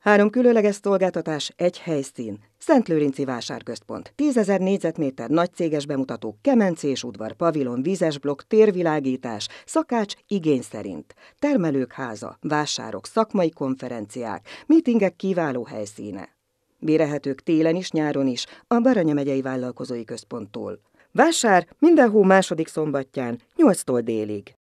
Három különleges szolgáltatás, egy helyszín. Szent Lőrinci vásárközpont, 10.000 négyzetméter nagy céges bemutató, kemencés udvar, pavilon, vízes blokk, térvilágítás, szakács igény szerint. Termelők háza, vásárok, szakmai konferenciák, mítingek kiváló helyszíne. Bérehetők télen is, nyáron is, a Baranya megyei vállalkozói központtól. Vásár minden hó második szombatján, 8-tól délig.